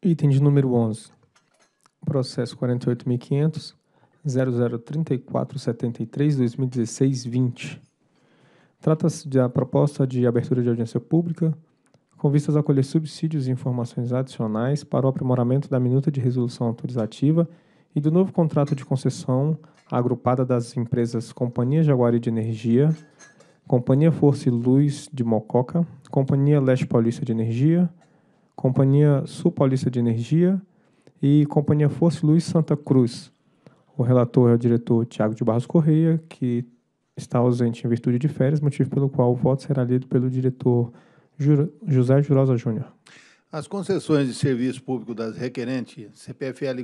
Item de número 11. Processo 48.500.0034.73.2016.20. Trata-se da proposta de abertura de audiência pública com vistas a colher subsídios e informações adicionais para o aprimoramento da minuta de resolução autorizativa e do novo contrato de concessão agrupada das empresas Companhia Jaguari de Energia, Companhia Força e Luz de Mococa, Companhia Leste Paulista de Energia, Companhia Sul Paulista de Energia e Companhia Força Luz Santa Cruz. O relator é o diretor Tiago de Barros Correia, que está ausente em virtude de férias, motivo pelo qual o voto será lido pelo diretor José Jurosa Júnior. As concessões de serviço público das requerentes CPFL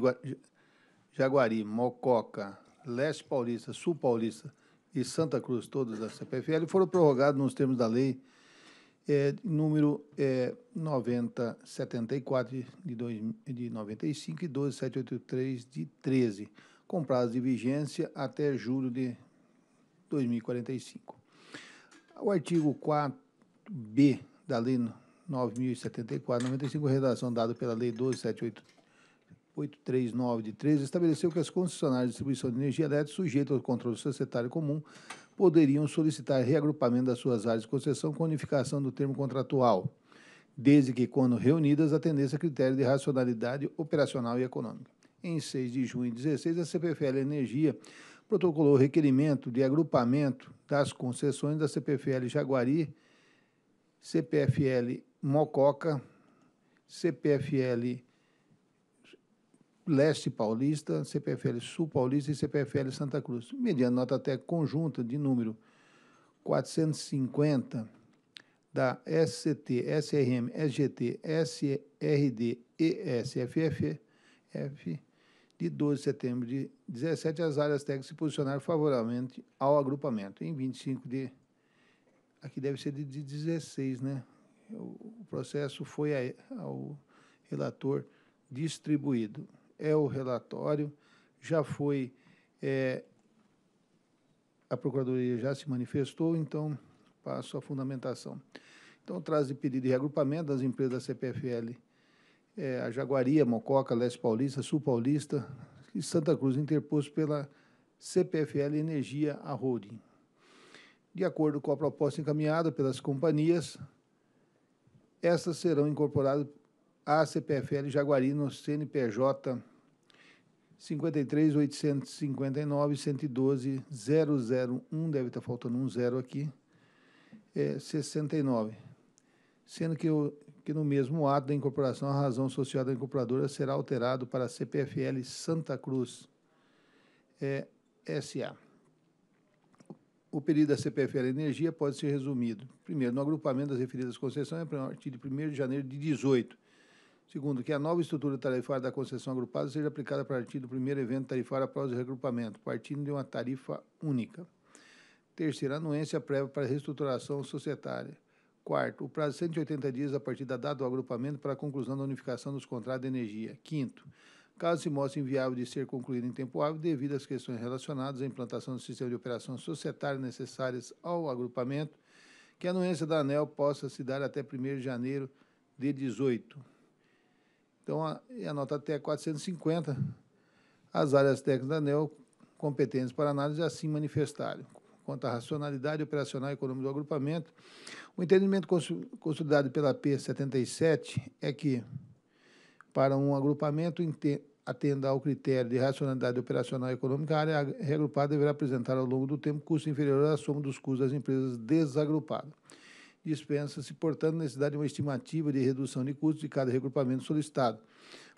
Jaguari, Mococa, Leste Paulista, Sul Paulista e Santa Cruz, todas da CPFL, foram prorrogadas nos termos da lei é, número é, 9074 de, 2, de 95 e 12783 de 13, com prazo de vigência até julho de 2045. O artigo 4B da Lei 9.074-95, redação dada pela Lei 12.739 de 13, estabeleceu que as concessionárias de distribuição de energia elétrica sujeitas ao controle societário comum poderiam solicitar reagrupamento das suas áreas de concessão com unificação do termo contratual, desde que, quando reunidas, atendesse a critério de racionalidade operacional e econômica. Em 6 de junho de 2016, a CPFL Energia protocolou requerimento de agrupamento das concessões da CPFL Jaguari, CPFL Mococa, CPFL Leste Paulista, CPFL Sul Paulista e CPFL Santa Cruz, mediando nota técnica conjunta de número 450 da SCT, SRM, SGT, SRD e SFF F, de 12 de setembro de 17, as áreas técnicas se posicionaram favoravelmente ao agrupamento. Em 25 de... Aqui deve ser de 16, né? O processo foi ao relator distribuído é o relatório, já foi. É, a Procuradoria já se manifestou, então passo a fundamentação. Então, traz de pedido de reagrupamento das empresas da CPFL, é, a Jaguaria, Mococa, Leste Paulista, Sul Paulista e Santa Cruz, interposto pela CPFL Energia, a holding. De acordo com a proposta encaminhada pelas companhias, estas serão incorporadas a CPFL Jaguari no CNPJ 53.859.112.001, deve estar tá faltando um zero aqui, é 69, sendo que, o, que no mesmo ato da incorporação a razão associada à incorporadora será alterado para CPFL Santa Cruz é, SA. O período da CPFL Energia pode ser resumido. Primeiro, no agrupamento das referidas concessões, a partir de 1 de janeiro de 18, Segundo, que a nova estrutura tarifária da concessão agrupada seja aplicada a partir do primeiro evento tarifário após o regrupamento, partindo de uma tarifa única. Terceiro, anuência prévia para reestruturação societária. Quarto, o prazo de 180 dias a partir da data do agrupamento para a conclusão da unificação dos contratos de energia. Quinto, caso se mostre inviável de ser concluído em tempo hábil devido às questões relacionadas à implantação do sistema de operação societária necessárias ao agrupamento, que a anuência da ANEL possa se dar até 1 de janeiro de 2018. Então, a, a nota TE é 450, as áreas técnicas da ANEL competentes para análise assim manifestaram. Quanto à racionalidade operacional e econômica do agrupamento, o entendimento consolidado pela P77 é que, para um agrupamento atenda ao critério de racionalidade operacional e econômica, a área reagrupada deverá apresentar ao longo do tempo custo inferior à soma dos custos das empresas desagrupadas dispensa-se, portanto, necessidade de uma estimativa de redução de custos de cada regrupamento solicitado,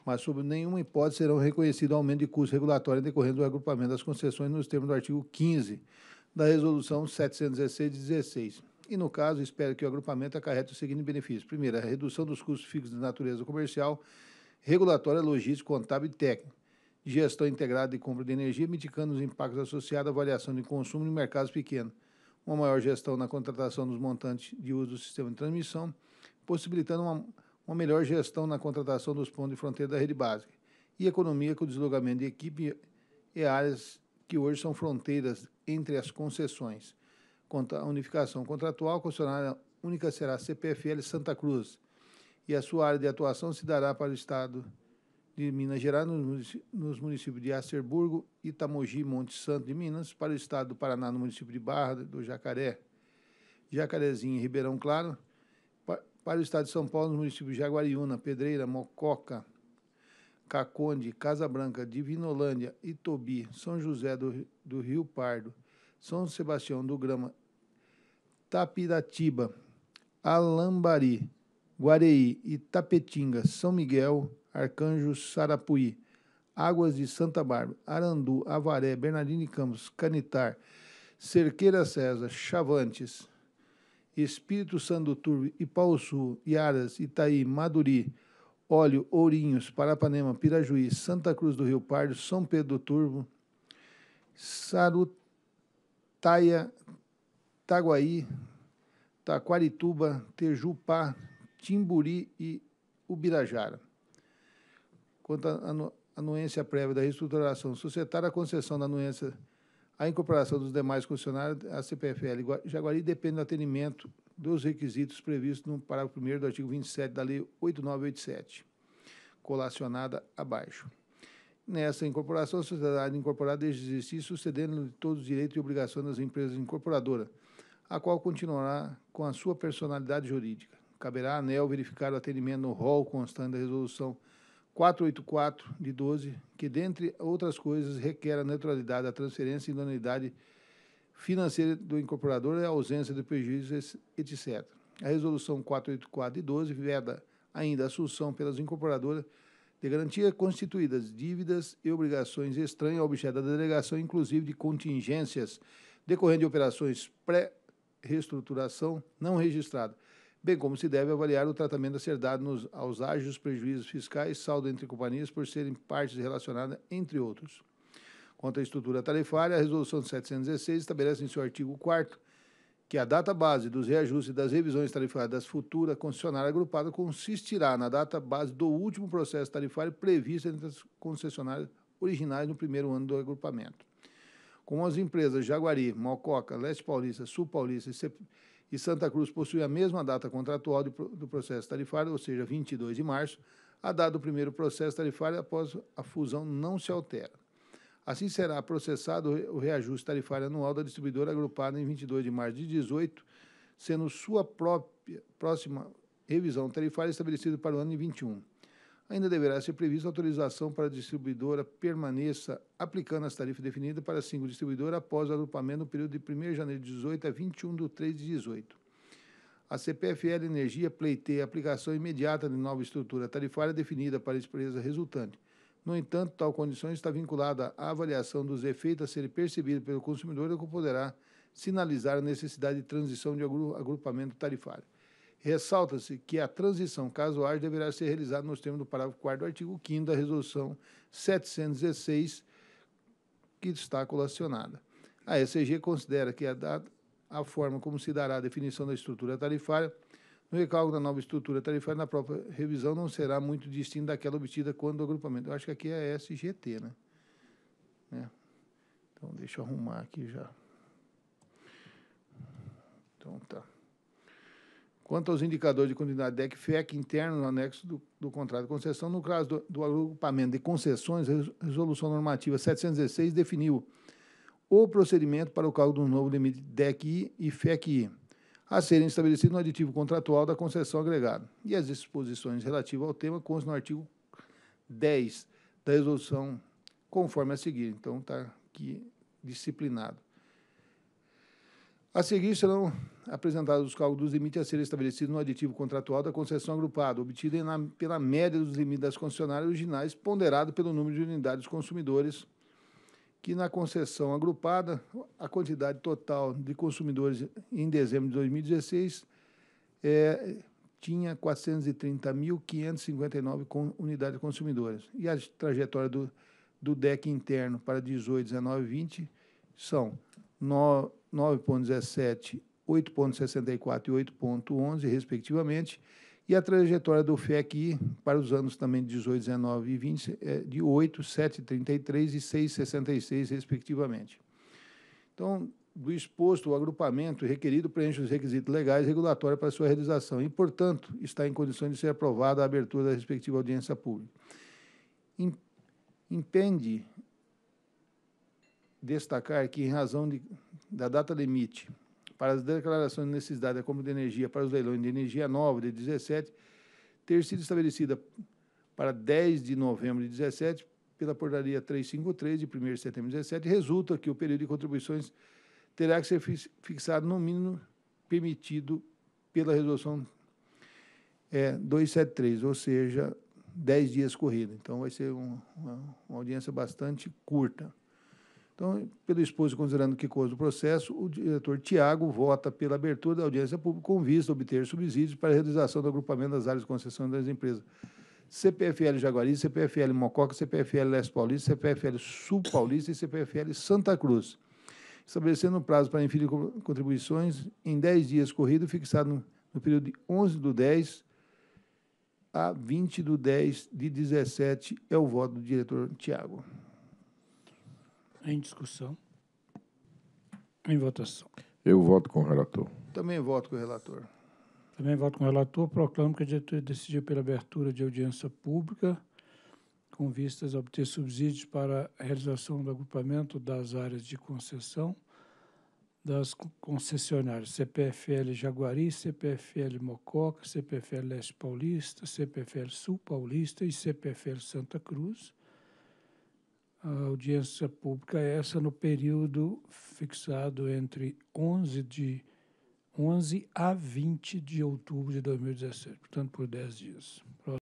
mas sob nenhuma hipótese serão reconhecido aumento de custo regulatório decorrente do agrupamento das concessões nos termos do artigo 15 da Resolução 716 16. E, no caso, espero que o agrupamento acarrete os seguintes benefícios. Primeiro, a redução dos custos fixos de natureza comercial, regulatória, logística, contábil e técnica gestão integrada de compra de energia, mitigando os impactos associados à variação de consumo em mercados pequenos uma maior gestão na contratação dos montantes de uso do sistema de transmissão, possibilitando uma, uma melhor gestão na contratação dos pontos de fronteira da rede básica, e economia com o deslocamento de equipe e áreas que hoje são fronteiras entre as concessões. Contra a unificação contratual, a concessionária única será a CPFL Santa Cruz, e a sua área de atuação se dará para o Estado de Minas Gerais, nos municípios de Acerburgo, Itamogi, Monte Santo de Minas, para o estado do Paraná, no município de Barra do Jacaré, Jacarezinho e Ribeirão Claro, para o estado de São Paulo, nos municípios de Jaguariúna, Pedreira, Mococa, Caconde, Casa Branca, Divinolândia, Itobi, São José do, do Rio Pardo, São Sebastião do Grama, Tapiratiba, Alambari, Guareí, Itapetinga, São Miguel, Arcanjo Sarapuí, Águas de Santa Bárbara, Arandu, Avaré, Bernardino Campos, Canitar, Cerqueira César, Chavantes, Espírito Santo Turvo, Ipauçu, Iaras, Itaí, Maduri, Óleo, Ourinhos, Parapanema, Pirajuí, Santa Cruz do Rio Pardo, São Pedro do Turvo, Sarutaia, Taguaí, Taquarituba, Tejupá, Timburi e Ubirajara. Quanto à anuência prévia da reestruturação societária, a concessão da anuência à incorporação dos demais concessionários, a CPFL Jaguari depende do atendimento dos requisitos previstos no parágrafo 1 do artigo 27 da Lei 8987, colacionada abaixo. Nessa incorporação, a sociedade incorporada desistirá, sucedendo de todos os direitos e obrigações das empresas incorporadoras, a qual continuará com a sua personalidade jurídica. Caberá à ANEL verificar o atendimento no rol constante da Resolução 484 de 12, que, dentre outras coisas, requer a neutralidade da transferência e idoneidade financeira do incorporador e a ausência de prejuízos, etc. A Resolução 484 de 12 veda ainda a assunção pelas incorporadoras de garantia constituídas dívidas e obrigações estranhas ao objeto da delegação, inclusive de contingências decorrentes de operações pré-reestruturação não registrada, bem como se deve avaliar o tratamento a ser dado nos, aos ágios prejuízos fiscais, saldo entre companhias por serem partes relacionadas, entre outros. Quanto à estrutura tarifária, a Resolução 716 estabelece em seu artigo 4 que a data base dos reajustes e das revisões tarifárias das futura concessionária agrupada consistirá na data base do último processo tarifário previsto entre as concessionárias originais no primeiro ano do agrupamento. Como as empresas Jaguari, Mococa, Leste Paulista, Sul Paulista e e Santa Cruz possui a mesma data contratual do processo tarifário, ou seja, 22 de março, a data do primeiro processo tarifário após a fusão não se altera. Assim será processado o reajuste tarifário anual da distribuidora agrupada em 22 de março de 18, sendo sua própria próxima revisão tarifária estabelecida para o ano de 21 ainda deverá ser prevista autorização para a distribuidora permaneça aplicando as tarifas definidas para cinco distribuidora após o agrupamento no período de 1 de janeiro de 18 a 21 de 3 de 18. A CPFL Energia pleiteia a aplicação imediata de nova estrutura tarifária definida para a despesa resultante. No entanto, tal condição está vinculada à avaliação dos efeitos a serem percebidos pelo consumidor, que poderá sinalizar a necessidade de transição de agrupamento tarifário. Ressalta-se que a transição casuais deverá ser realizada nos termos do parágrafo 4 do artigo 5 da Resolução 716, que está colacionada. A ECG considera que a, é data, a forma como se dará a definição da estrutura tarifária no recálculo da nova estrutura tarifária na própria revisão não será muito distinta daquela obtida quando o agrupamento. Eu acho que aqui é a SGT, né? né? Então, deixa eu arrumar aqui já. Então, tá quanto aos indicadores de continuidade DEC FEC é interno no anexo do, do contrato de concessão, no caso do, do agrupamento de concessões, a Resolução Normativa 716 definiu o procedimento para o cálculo do novo limite DEC-I e FEC-I, a serem estabelecidos no aditivo contratual da concessão agregada. E as disposições relativas ao tema constam no artigo 10 da resolução, conforme a seguir. Então, está aqui disciplinado. A seguir serão apresentados os cálculos dos limites a serem estabelecidos no aditivo contratual da concessão agrupada, obtido na, pela média dos limites das concessionárias originais, ponderado pelo número de unidades consumidores, que na concessão agrupada, a quantidade total de consumidores em dezembro de 2016 é, tinha 430.559 unidades consumidoras. E a trajetória do, do DEC interno para 18, 19 20 são 9,17, 8,64 e 8,11, respectivamente, e a trajetória do FEC para os anos também de 18, 19 e 20 é de 8, 7,33 e 6,66, respectivamente. Então, do exposto, o agrupamento requerido preenche os requisitos legais e regulatórios para sua realização e, portanto, está em condições de ser aprovada a abertura da respectiva audiência pública. Impende destacar que, em razão de, da data limite para as declarações de necessidade da compra de energia para os leilões de energia nova de 17, ter sido estabelecida para 10 de novembro de 17 pela portaria 353 de 1 de setembro de 17, resulta que o período de contribuições terá que ser fixado no mínimo permitido pela resolução é, 273, ou seja, 10 dias corridos. Então vai ser um, uma, uma audiência bastante curta. Então, pelo exposto considerando que coisa do processo, o diretor Tiago vota pela abertura da audiência pública com vista a obter subsídios para a realização do agrupamento das áreas de concessão das empresas CPFL Jaguari, CPFL Mococa, CPFL Leste Paulista, CPFL Sul Paulista e CPFL Santa Cruz, estabelecendo um prazo para inferir contribuições em 10 dias corrido, fixado no, no período de 11 do 10 a 20 do 10 de 17, é o voto do diretor Tiago. Em discussão. Em votação. Eu voto com o relator. Também voto com o relator. Também voto com o relator. Proclamo que a diretoria decidiu pela abertura de audiência pública com vistas a obter subsídios para a realização do agrupamento das áreas de concessão das concessionárias CPFL Jaguari, CPFL Mococa, CPFL Leste Paulista, CPFL Sul Paulista e CPFL Santa Cruz, a audiência pública é essa no período fixado entre 11 de 11 a 20 de outubro de 2017, portanto, por 10 dias.